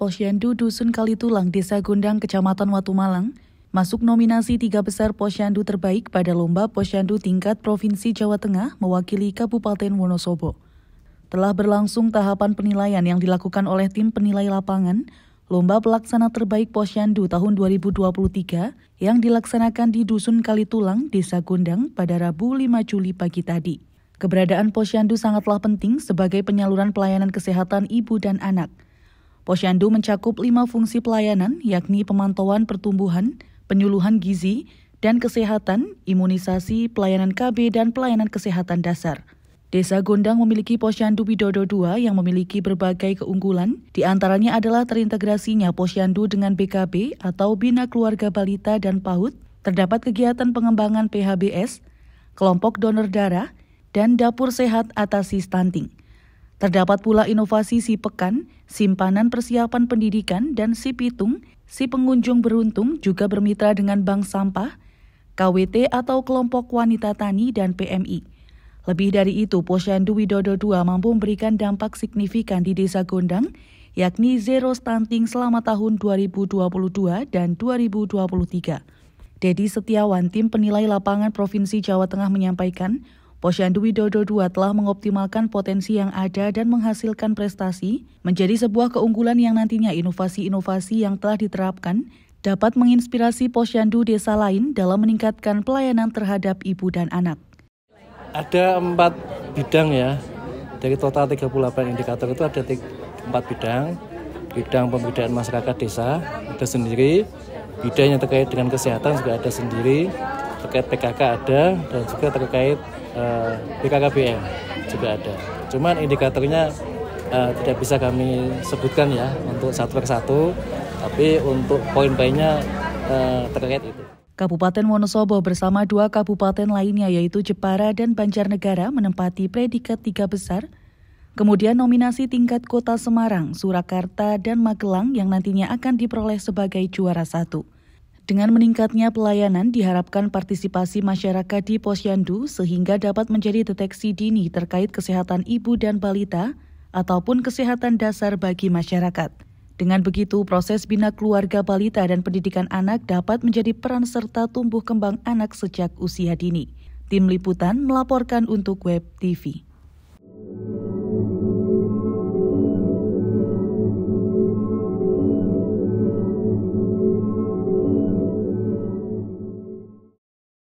Posyandu Dusun Kalitulang, Desa Gondang, Kecamatan Watu Malang, masuk nominasi tiga besar posyandu terbaik pada Lomba Posyandu Tingkat Provinsi Jawa Tengah mewakili Kabupaten Wonosobo. Telah berlangsung tahapan penilaian yang dilakukan oleh tim penilai lapangan Lomba Pelaksana Terbaik Posyandu tahun 2023 yang dilaksanakan di Dusun Kalitulang, Desa Gondang pada Rabu 5 Juli pagi tadi. Keberadaan posyandu sangatlah penting sebagai penyaluran pelayanan kesehatan ibu dan anak. Posyandu mencakup lima fungsi pelayanan, yakni pemantauan pertumbuhan, penyuluhan gizi, dan kesehatan, imunisasi, pelayanan KB, dan pelayanan kesehatan dasar. Desa Gondang memiliki posyandu Widodo II yang memiliki berbagai keunggulan, di antaranya adalah terintegrasinya posyandu dengan BKB atau Bina Keluarga Balita dan PAUD, terdapat kegiatan pengembangan PHBS, kelompok donor darah, dan dapur sehat atasi stunting. Terdapat pula inovasi si pekan, simpanan persiapan pendidikan, dan si pitung, si pengunjung beruntung juga bermitra dengan bank sampah, KWT atau kelompok wanita tani dan PMI. Lebih dari itu, Posyandu Widodo II mampu memberikan dampak signifikan di Desa Gondang, yakni zero stunting selama tahun 2022 dan 2023. Dedi Setiawan, tim penilai lapangan Provinsi Jawa Tengah menyampaikan, Posyandu Widodo II telah mengoptimalkan potensi yang ada dan menghasilkan prestasi menjadi sebuah keunggulan yang nantinya inovasi-inovasi yang telah diterapkan dapat menginspirasi posyandu desa lain dalam meningkatkan pelayanan terhadap ibu dan anak. Ada empat bidang ya, dari total 38 indikator itu ada empat bidang, bidang pemberdayaan masyarakat desa ada sendiri, bidang yang terkait dengan kesehatan juga ada sendiri, terkait PKK ada dan juga terkait eh, PKKBM juga ada. Cuman indikatornya uh, tidak bisa kami sebutkan ya untuk satu persatu, tapi untuk poin-poinnya uh, eh, terkait itu. Kabupaten Wonosobo bersama dua kabupaten lainnya yaitu Jepara dan Banjarnegara menempati predikat tiga besar Kemudian nominasi tingkat kota Semarang, Surakarta, dan Magelang yang nantinya akan diperoleh sebagai juara satu. Dengan meningkatnya pelayanan, diharapkan partisipasi masyarakat di posyandu sehingga dapat menjadi deteksi dini terkait kesehatan ibu dan balita ataupun kesehatan dasar bagi masyarakat. Dengan begitu, proses bina keluarga balita dan pendidikan anak dapat menjadi peran serta tumbuh kembang anak sejak usia dini. Tim Liputan melaporkan untuk Web TV.